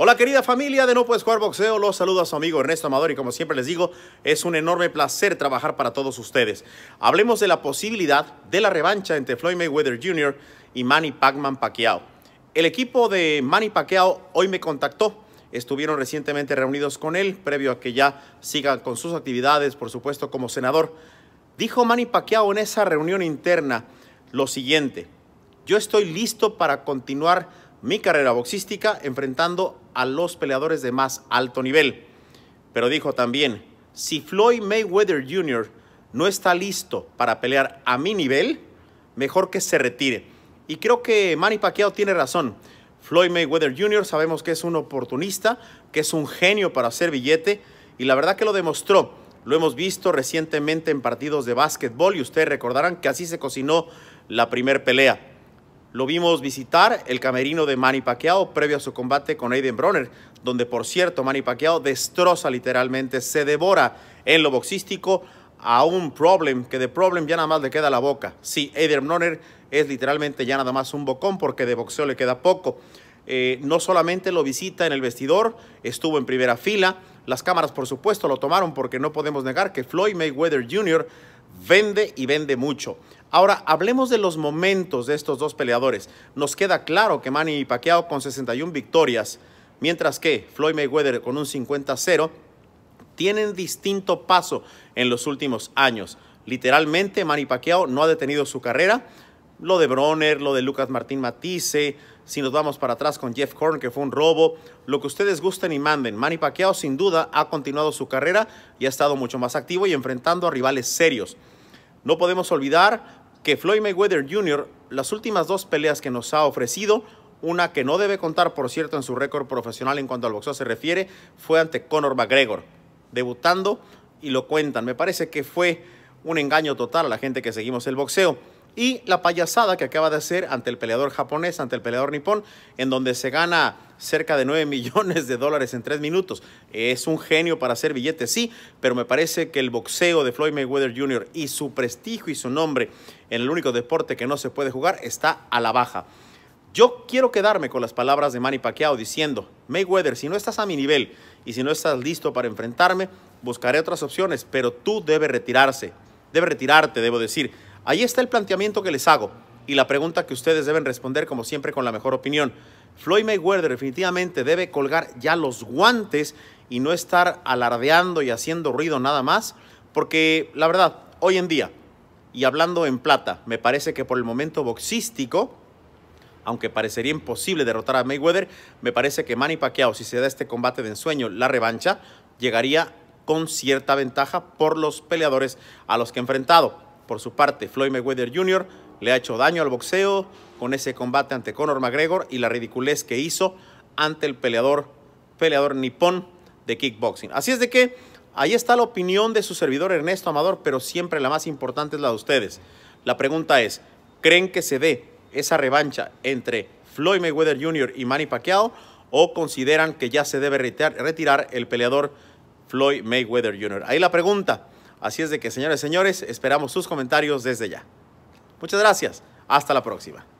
Hola querida familia de No Puedes Jugar Boxeo, los a su amigo Ernesto Amador y como siempre les digo, es un enorme placer trabajar para todos ustedes. Hablemos de la posibilidad de la revancha entre Floyd Mayweather Jr. y Manny Pacman Pacquiao. El equipo de Manny Pacquiao hoy me contactó, estuvieron recientemente reunidos con él previo a que ya siga con sus actividades, por supuesto como senador. Dijo Manny Pacquiao en esa reunión interna lo siguiente, yo estoy listo para continuar mi carrera boxística enfrentando a los peleadores de más alto nivel. Pero dijo también, si Floyd Mayweather Jr. no está listo para pelear a mi nivel, mejor que se retire. Y creo que Manny Pacquiao tiene razón. Floyd Mayweather Jr. sabemos que es un oportunista, que es un genio para hacer billete y la verdad que lo demostró. Lo hemos visto recientemente en partidos de básquetbol y ustedes recordarán que así se cocinó la primer pelea. Lo vimos visitar el camerino de Manny Pacquiao previo a su combate con Aiden Bronner, donde por cierto Manny Pacquiao destroza literalmente, se devora en lo boxístico a un Problem, que de Problem ya nada más le queda la boca. Sí, Aiden Bronner es literalmente ya nada más un bocón porque de boxeo le queda poco. Eh, no solamente lo visita en el vestidor, estuvo en primera fila. Las cámaras, por supuesto, lo tomaron porque no podemos negar que Floyd Mayweather Jr. vende y vende mucho. Ahora, hablemos de los momentos de estos dos peleadores. Nos queda claro que Manny Pacquiao con 61 victorias, mientras que Floyd Mayweather con un 50-0, tienen distinto paso en los últimos años. Literalmente, Manny Pacquiao no ha detenido su carrera. Lo de Broner, lo de Lucas Martín Matisse, si nos vamos para atrás con Jeff Horn, que fue un robo, lo que ustedes gusten y manden. Manny Pacquiao, sin duda, ha continuado su carrera y ha estado mucho más activo y enfrentando a rivales serios. No podemos olvidar que Floyd Mayweather Jr., las últimas dos peleas que nos ha ofrecido, una que no debe contar, por cierto, en su récord profesional en cuanto al boxeo se refiere, fue ante Conor McGregor, debutando y lo cuentan. Me parece que fue un engaño total a la gente que seguimos el boxeo. Y la payasada que acaba de hacer ante el peleador japonés, ante el peleador nipón, en donde se gana cerca de 9 millones de dólares en 3 minutos. Es un genio para hacer billetes, sí, pero me parece que el boxeo de Floyd Mayweather Jr. y su prestigio y su nombre en el único deporte que no se puede jugar está a la baja. Yo quiero quedarme con las palabras de Manny Pacquiao diciendo, Mayweather, si no estás a mi nivel y si no estás listo para enfrentarme, buscaré otras opciones, pero tú debes retirarse, debes retirarte, debo decir. Ahí está el planteamiento que les hago y la pregunta que ustedes deben responder como siempre con la mejor opinión. Floyd Mayweather definitivamente debe colgar ya los guantes y no estar alardeando y haciendo ruido nada más, porque la verdad, hoy en día, y hablando en plata, me parece que por el momento boxístico, aunque parecería imposible derrotar a Mayweather, me parece que Manny Pacquiao, si se da este combate de ensueño, la revancha, llegaría con cierta ventaja por los peleadores a los que ha enfrentado. Por su parte, Floyd Mayweather Jr., le ha hecho daño al boxeo con ese combate ante Conor McGregor y la ridiculez que hizo ante el peleador, peleador nipón de kickboxing. Así es de que ahí está la opinión de su servidor Ernesto Amador, pero siempre la más importante es la de ustedes. La pregunta es, ¿creen que se dé esa revancha entre Floyd Mayweather Jr. y Manny Pacquiao o consideran que ya se debe retirar el peleador Floyd Mayweather Jr.? Ahí la pregunta. Así es de que, señores, señores, esperamos sus comentarios desde ya. Muchas gracias. Hasta la próxima.